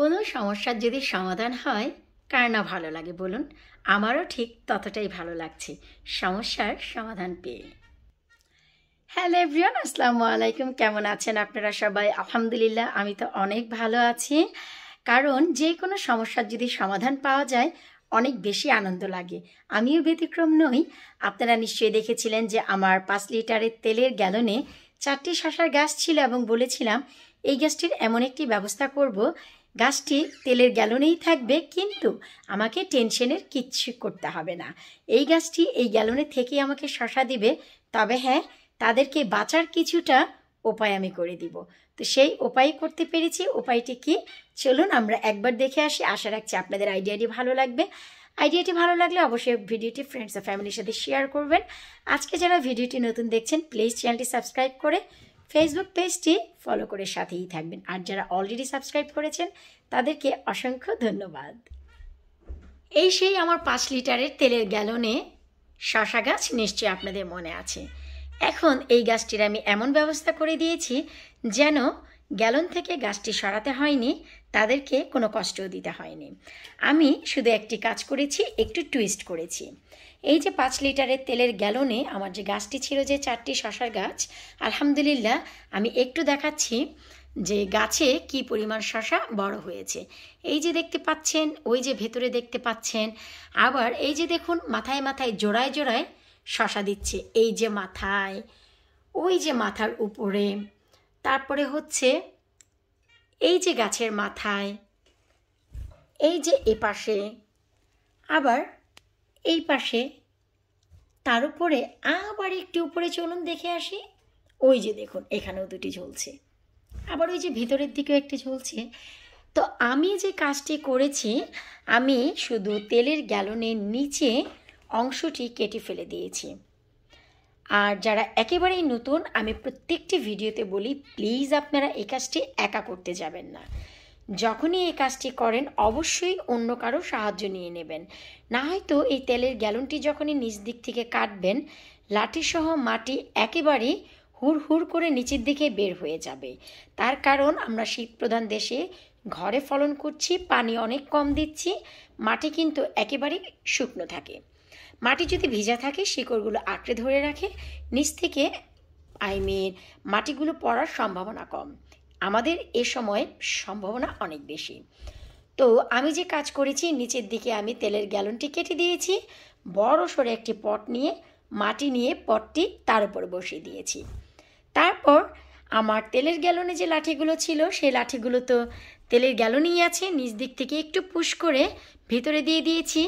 কোনো সমস্যার যদি সমাধান হয় কার না ভালো লাগে বলুন আমারও ঠিক ততটাই ভালো লাগছে সমস্যার সমাধান পেয়ে হ্যালো এভরিওয়ান আসসালামু আলাইকুম কেমন আছেন আপনারা সবাই আলহামদুলিল্লাহ আমি তো অনেক ভালো আছি কারণ যে কোনো সমস্যার যদি সমাধান পাওয়া যায় অনেক বেশি আনন্দ লাগে আমিও ব্যতিক্রম নই আপনারা নিশ্চয়ই দেখেছিলেন যে আমার পাঁচ লিটারের তেলের গ্যালনে চারটি শাসার গ্যাস ছিল এবং বলেছিলাম এই গ্যাসটির এমন একটি ব্যবস্থা করব গাছটি তেলের গ্যালনেই থাকবে কিন্তু আমাকে টেনশনের কিচ্ছু করতে হবে না এই গাছটি এই গ্যালনে থেকেই আমাকে শশা দিবে তবে হ্যাঁ তাদেরকে বাঁচার কিছুটা উপায় আমি করে দিব তো সেই উপায় করতে পেরেছি উপায়টি কি চলুন আমরা একবার দেখে আসি আশা রাখছি আপনাদের আইডিয়াটি ভালো লাগবে আইডিয়াটি ভালো লাগলে অবশ্যই ভিডিওটি ফ্রেন্ডস ও ফ্যামিলির সাথে শেয়ার করবেন আজকে যারা ভিডিওটি নতুন দেখছেন প্লিজ চ্যানেলটি সাবস্ক্রাইব করে ফেসবুক পেজটি ফলো করে সাথেই থাকবেন আর যারা অলরেডি সাবস্ক্রাইব করেছেন তাদেরকে অসংখ্য ধন্যবাদ এই সেই আমার পাঁচ লিটারের তেলের গ্যালনে শশা গাছ নিশ্চয়ই আপনাদের মনে আছে এখন এই গাছটির আমি এমন ব্যবস্থা করে দিয়েছি যেন গ্যালন থেকে গাছটি সরাতে হয়নি তাদেরকে কোনো কষ্টও দিতে হয়নি আমি শুধু একটি কাজ করেছি একটু টুইস্ট করেছি এই যে পাঁচ লিটারের তেলের গ্যালনে আমার যে গাছটি ছিল যে চারটি শশার গাছ আলহামদুলিল্লাহ আমি একটু দেখাচ্ছি যে গাছে কি পরিমাণ শশা বড় হয়েছে এই যে দেখতে পাচ্ছেন ওই যে ভেতরে দেখতে পাচ্ছেন আবার এই যে দেখুন মাথায় মাথায় জোড়ায় জোড়ায় শশা দিচ্ছে এই যে মাথায় ওই যে মাথার উপরে তারপরে হচ্ছে এই যে গাছের মাথায় এই যে এপাশে আবার এই পাশে তার উপরে আবার একটু উপরে চলুন দেখে আসি ওই যে দেখুন এখানেও দুটি ঝুলছে আবার ওই যে ভিতরের দিকেও একটি ঝুলছে তো আমি যে কাজটি করেছি আমি শুধু তেলের গ্যালনের নিচে অংশটি কেটে ফেলে দিয়েছি আর যারা একেবারেই নতুন আমি প্রত্যেকটি ভিডিওতে বলি প্লিজ আপনারা এই কাজটি একা করতে যাবেন না যখনই এই কাজটি করেন অবশ্যই অন্য কারো সাহায্য নিয়ে নেবেন না হয়তো এই তেলের গ্যালনটি যখনই নিচ দিক থেকে কাটবেন লাঠিসহ মাটি একেবারেই হুড় হুড় করে নিচের দিকে বের হয়ে যাবে তার কারণ আমরা শীত প্রধান দেশে ঘরে ফলন করছি পানি অনেক কম দিচ্ছি মাটি কিন্তু একেবারেই শুকনো থাকে মাটি যদি ভিজা থাকে শিকড়গুলো আঁকড়ে ধরে রাখে নিচ থেকে আই মিন মাটিগুলো পড়ার সম্ভাবনা কম আমাদের এ সময় সম্ভাবনা অনেক বেশি তো আমি যে কাজ করেছি নিচের দিকে আমি তেলের গ্যালনটি কেটে দিয়েছি বড় সরে একটি পট নিয়ে মাটি নিয়ে পটটি তার উপর বসিয়ে দিয়েছি তারপর আমার তেলের গ্যালনে যে লাঠিগুলো ছিল সেই লাঠিগুলো তো তেলের গ্যালনই আছে নিচ দিক থেকে একটু পুশ করে ভিতরে দিয়ে দিয়েছি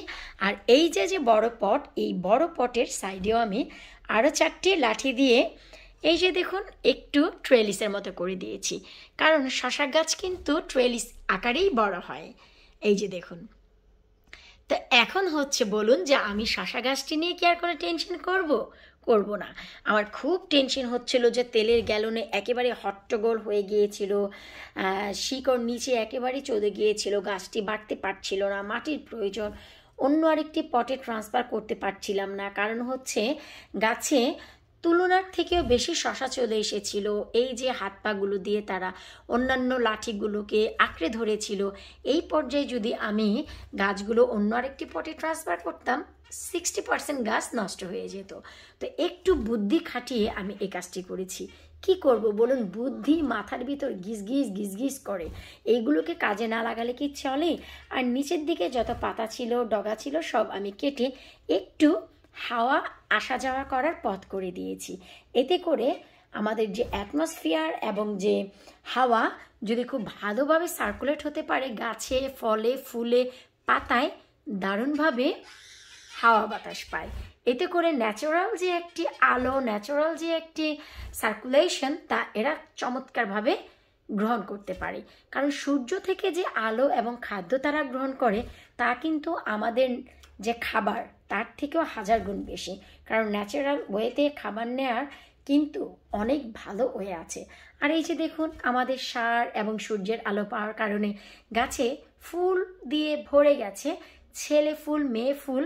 আর এই যে যে বড় পট এই বড় পটের সাইডেও আমি আরও চারটি লাঠি দিয়ে এই যে দেখুন একটু ট্রেলিসের মতো করে দিয়েছি কারণ শশা গাছ কিন্তু ট্রেলিস আকারেই বড় হয় এই যে দেখুন তো এখন হচ্ছে বলুন যে আমি শশা গাছটি নিয়ে কি আর কোনো টেনশন করব করব না আমার খুব টেনশন হচ্ছিল যে তেলের গ্যালনে একেবারে হট্টগোল হয়ে গিয়েছিল শিকড় নিচে একেবারে চলে গিয়েছিল গাছটি বাড়তে পারছিল না মাটির প্রয়োজন অন্য আরেকটি পটে ট্রান্সফার করতে পারছিলাম না কারণ হচ্ছে গাছে তুলনার থেকেও বেশি শশা চলে এসেছিল এই যে হাত পাগুলো দিয়ে তারা অন্যান্য লাঠিগুলোকে আঁকড়ে ধরেছিল এই পর্যায়ে যদি আমি গাছগুলো অন্য আরেকটি পটে ট্রান্সফার করতাম সিক্সটি পার্সেন্ট গাছ নষ্ট হয়ে যেত তো একটু বুদ্ধি খাটিয়ে আমি এই কাজটি করেছি কি করব বলুন বুদ্ধি মাথার ভিতর গিজগিজ গিজগিজ করে এইগুলোকে কাজে না লাগালে কি চলে আর নিচের দিকে যত পাতা ছিল ডগা ছিল সব আমি কেটে একটু হাওয়া আসা যাওয়া করার পথ করে দিয়েছি এতে করে আমাদের যে অ্যাটমসফিয়ার এবং যে হাওয়া যদি খুব ভালোভাবে সার্কুলেট হতে পারে গাছে ফলে ফুলে পাতায় দারুণভাবে হাওয়া বাতাস পায় এতে করে ন্যাচারাল যে একটি আলো ন্যাচারাল যে একটি সার্কুলেশন তা এরা চমৎকারভাবে গ্রহণ করতে পারে কারণ সূর্য থেকে যে আলো এবং খাদ্য তারা গ্রহণ করে তা কিন্তু আমাদের যে খাবার তার থেকেও হাজার গুণ বেশি কারণ ন্যাচারাল ওয়েতে খাবার নেওয়ার কিন্তু অনেক ভালো ওয়ে আছে আর এই যে দেখুন আমাদের সার এবং সূর্যের আলো পাওয়ার কারণে গাছে ফুল দিয়ে ভরে গেছে ছেলে ফুল মেয়ে ফুল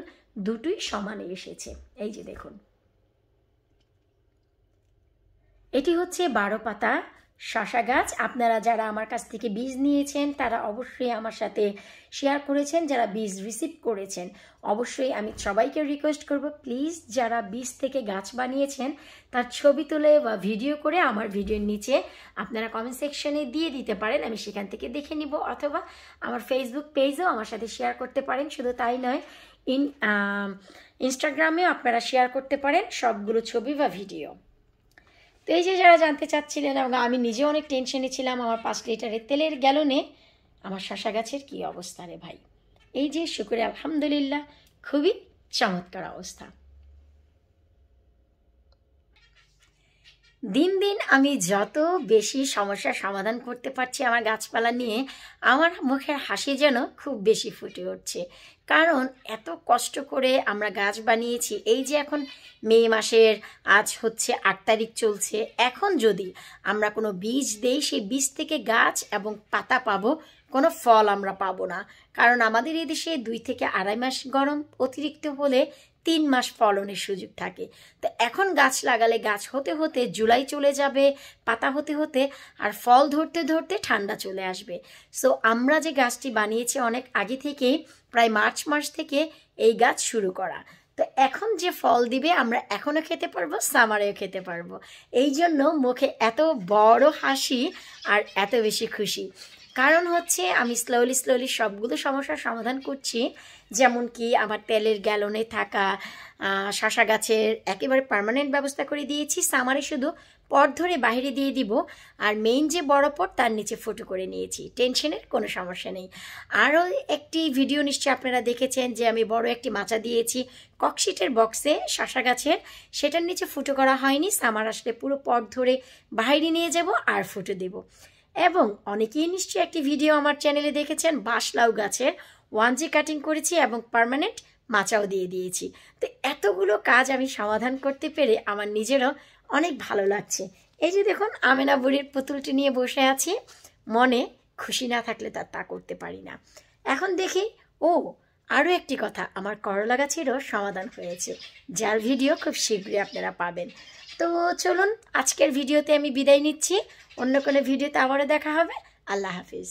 দুটোই সমানে এসেছে এই যে দেখুন এটি হচ্ছে বারো পাতা শশা গাছ আপনারা যারা আমার কাছ থেকে বীজ নিয়েছেন তারা অবশ্যই আমার সাথে শেয়ার করেছেন যারা বীজ রিসিভ করেছেন অবশ্যই আমি সবাইকে রিকোয়েস্ট করব প্লিজ যারা বীজ থেকে গাছ বানিয়েছেন তার ছবি তুলে বা ভিডিও করে আমার ভিডিওর নিচে আপনারা কমেন্ট সেকশনে দিয়ে দিতে পারেন আমি সেখান থেকে দেখে নিব অথবা আমার ফেসবুক পেজও আমার সাথে শেয়ার করতে পারেন শুধু তাই নয় ইন ইনস্টাগ্রামেও আপনারা শেয়ার করতে পারেন সবগুলো ছবি বা ভিডিও তো এই যে যারা জানতে চাচ্ছিলেন এবং আমি নিজে অনেক টেনশনে ছিলাম আমার পাঁচ লিটারের তেলের গ্যালনে আমার শশা গাছের কী অবস্থা রে ভাই এই যে শুকুরে আলহামদুলিল্লাহ খুবই চমৎকার অবস্থা দিন দিন আমি যত বেশি সমস্যার সমাধান করতে পারছি আমার গাছপালা নিয়ে আমার মুখের হাসি যেন খুব বেশি ফুটে উঠছে কারণ এত কষ্ট করে আমরা গাছ বানিয়েছি এই যে এখন মে মাসের আজ হচ্ছে আট তারিখ চলছে এখন যদি আমরা কোনো বীজ দেই সেই বীজ থেকে গাছ এবং পাতা পাবো কোনো ফল আমরা পাবো না কারণ আমাদের এই দেশে দুই থেকে আড়াই মাস গরম অতিরিক্ত হলে তিন মাস ফলনের সুযোগ থাকে তো এখন গাছ লাগালে গাছ হতে হতে জুলাই চলে যাবে পাতা হতে হতে আর ফল ধরতে ধরতে ঠান্ডা চলে আসবে সো আমরা যে গাছটি বানিয়েছি অনেক আগে থেকেই প্রায় মার্চ মাস থেকে এই গাছ শুরু করা তো এখন যে ফল দিবে আমরা এখনও খেতে পারবো সামারেও খেতে পারবো এই জন্য মুখে এত বড় হাসি আর এত বেশি খুশি কারণ হচ্ছে আমি স্লোলি স্লোলি সবগুলো সমস্যার সমাধান করছি যেমন কি আমার তেলের গ্যালনে থাকা শাসা গাছের একেবারে পারমানেন্ট ব্যবস্থা করে দিয়েছি সামারে শুধু পট ধরে বাহিরে দিয়ে দিব আর মেইন যে বড় পট তার নিচে ফটো করে নিয়েছি টেনশনের কোনো সমস্যা নেই আরও একটি ভিডিও নিশ্চয়ই আপনারা দেখেছেন যে আমি বড় একটি মাচা দিয়েছি ককশিটের বক্সে শাসা গাছের সেটার নিচে ফুটো করা হয়নি সামার আসলে পুরো পট ধরে বাহিরে নিয়ে যাব আর ফুটো দেব এবং অনেকেই নিশ্চয়ই একটি ভিডিও আমার চ্যানেলে দেখেছেন বাঁশলাউ গাছের ওয়ান জি কাটিং করেছি এবং পারমানেন্ট মাচাও দিয়ে দিয়েছি তো এতগুলো কাজ আমি সমাধান করতে পেরে আমার নিজেরও অনেক ভালো লাগছে এই যে দেখুন আমেনা বুড়ির পুতুলটি নিয়ে বসে আছি মনে খুশি না থাকলে তার তা করতে পারি না এখন দেখি ও আরও একটি কথা আমার করলা গাছেরও সমাধান হয়েছে যার ভিডিও খুব শীঘ্রই আপনারা পাবেন তো চলুন আজকের ভিডিওতে আমি বিদায় নিচ্ছি অন্য কোনো ভিডিওতে আবারও দেখা হবে আল্লাহ হাফিজ